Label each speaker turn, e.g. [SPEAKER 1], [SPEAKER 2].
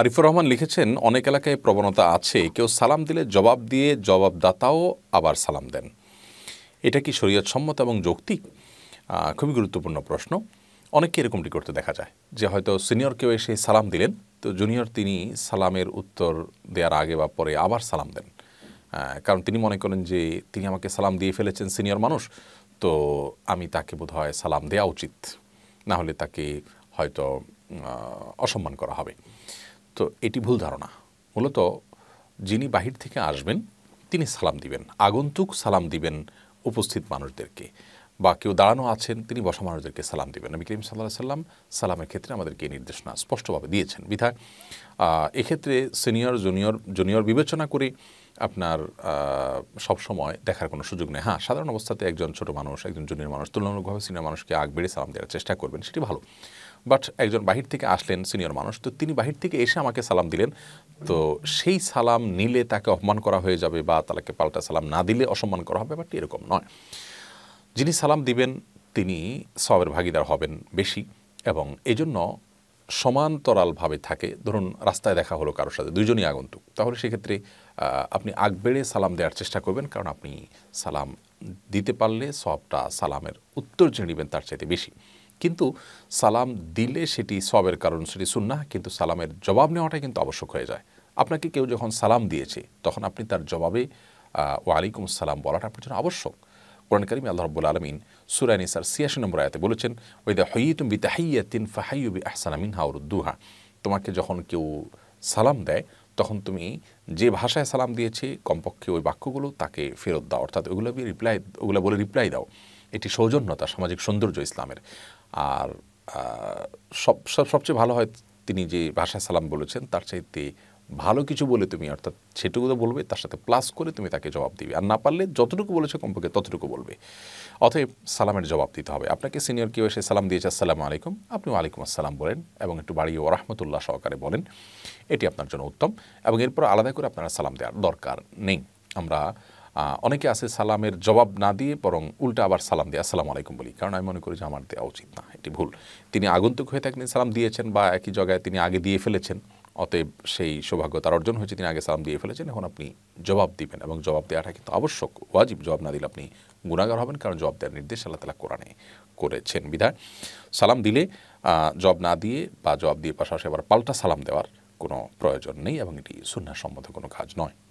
[SPEAKER 1] আরিফুর রহমান লিখেছেন অনেক এলাকায় প্রবণতা আছে কেউ সালাম দিলে জবাব দিয়ে জবাবদাতাও আবার সালাম দেন এটা কি সম্মত এবং যৌক্তিক খুবই গুরুত্বপূর্ণ প্রশ্ন অনেককে এরকমটি করতে দেখা যায় যে হয়তো সিনিয়র কেউ এসে সালাম দিলেন তো জুনিয়র তিনি সালামের উত্তর দেওয়ার আগে বা পরে আবার সালাম দেন কারণ তিনি মনে করেন যে তিনি আমাকে সালাম দিয়ে ফেলেছেন সিনিয়র মানুষ তো আমি তাকে বোধ হয় সালাম দেওয়া উচিত না হলে তাকে হয়তো অসম্মান করা হবে তো এটি ভুল ধারণা মূলত যিনি বাহির থেকে আসবেন তিনি সালাম দিবেন আগন্তুক সালাম দিবেন উপস্থিত মানুষদেরকে বা কেউ দাঁড়ানো আছেন তিনি বসা মানুষদেরকে সালাম দিবেন নবী করিম সাল্লাহ সাল্লাম সালামের ক্ষেত্রে আমাদেরকে এই নির্দেশনা স্পষ্টভাবে দিয়েছেন বিধায় এক্ষেত্রে সিনিয়র জুনিয়র জুনিয়র বিবেচনা করে আপনার সবসময় দেখার কোনো সুযোগ নেই হ্যাঁ সাধারণ অবস্থাতে একজন ছোট মানুষ একজন জুনিয়র মানুষ তুলনামূলকভাবে সিনিয়র মানুষকে আগ বেড়ে সালাম দেওয়ার চেষ্টা করবেন সেটি ভালো বাট একজন বাহির থেকে আসলেন সিনিয়র মানুষ তো তিনি বাহির থেকে এসে আমাকে সালাম দিলেন তো সেই সালাম নিলে তাকে অপমান করা হয়ে যাবে বা তাকে পাল্টা সালাম না দিলে অসম্মান করা হবে বাট এরকম নয় যিনি সালাম দিবেন তিনি সবের ভাগিদার হবেন বেশি এবং এজন্য সমান্তরালভাবে থাকে ধরুন রাস্তায় দেখা হলো কারোর সাথে দুজনই আগন্তুক তাহলে সেক্ষেত্রে আপনি আগ বেড়ে সালাম দেওয়ার চেষ্টা করবেন কারণ আপনি সালাম দিতে পারলে সবটা সালামের উত্তর জেনে নেবেন তার চাইতে বেশি কিন্তু সালাম দিলে সেটি সবের কারণ সেটি সুন্না কিন্তু সালামের জবাব নেওয়াটা কিন্তু আবশ্যক হয়ে যায় আপনাকে কেউ যখন সালাম দিয়েছে তখন আপনি তার জবাবে ওয়ালাইকুম সালাম বলাটা আপনার জন্য আবশ্যক কোরআন করিম আল্লাহ রব্বুল আলমিন সুরাইনি সার সিয়াশি নম্বর আয়াতে বলেছেন ওই দা হইতুম বি তাহাইয়াতিন ফাহাইয়ু বি হাউর দুহা তোমাকে যখন কেউ সালাম দেয় তখন তুমি যে ভাষায় সালাম দিয়েছে কমপক্ষে ওই বাক্যগুলো তাকে ফেরত দাও অর্থাৎ ওগুলো রিপ্লাই ওগুলো বলে রিপ্লাই দাও এটি সৌজন্যতা সামাজিক সৌন্দর্য ইসলামের আর সব সব সবচেয়ে ভালো হয় তিনি যে ভাষায় সালাম বলেছেন তার চাইতে ভালো কিছু বলে তুমি অর্থাৎ সেটুকু তো বলবে তার সাথে প্লাস করে তুমি তাকে জবাব দিবে আর না পারলে যতটুকু বলেছে কমপক্ষে ততটুকু বলবে অতএব সালামের জবাব দিতে হবে আপনাকে সিনিয়র কেউ এসে সালাম দিয়েছে আসসালামু আলাইকুম আপনি আলাইকুম আসসালাম বলেন এবং একটু বাড়িয়ে রহমতুল্লাহ সহকারে বলেন এটি আপনার জন্য উত্তম এবং এরপর আলাদা করে আপনারা সালাম দেওয়ার দরকার নেই আমরা অনেকে আছে সালামের জবাব না দিয়ে বরং উল্টা আবার সালাম দিয়ে আসসালাম আলাইকুম বলি কারণ আমি মনে করি যে আমার দেওয়া উচিত না এটি ভুল তিনি আগন্তুক হয়ে থাকলে সালাম দিয়েছেন বা একই জায়গায় তিনি আগে দিয়ে ফেলেছেন অতএব সেই সৌভাগ্য তার অর্জন হয়েছে তিনি আগে সালাম দিয়ে ফেলেছেন এখন আপনি জবাব দিবেন এবং জবাব দেওয়াটা কিন্তু আবশ্যক ওয়াজিব জবাব না দিলে আপনি গুণাগার হবেন কারণ জবাব দেওয়ার নির্দেশ আল্লাহ তালা কোরআনে করেছেন বিধায় সালাম দিলে জবাব না দিয়ে বা জবাব দিয়ে পাশাপাশি আবার পাল্টা সালাম দেওয়ার কোনো প্রয়োজন নেই এবং এটি সন্ন্যাসম্মত কোনো কাজ নয়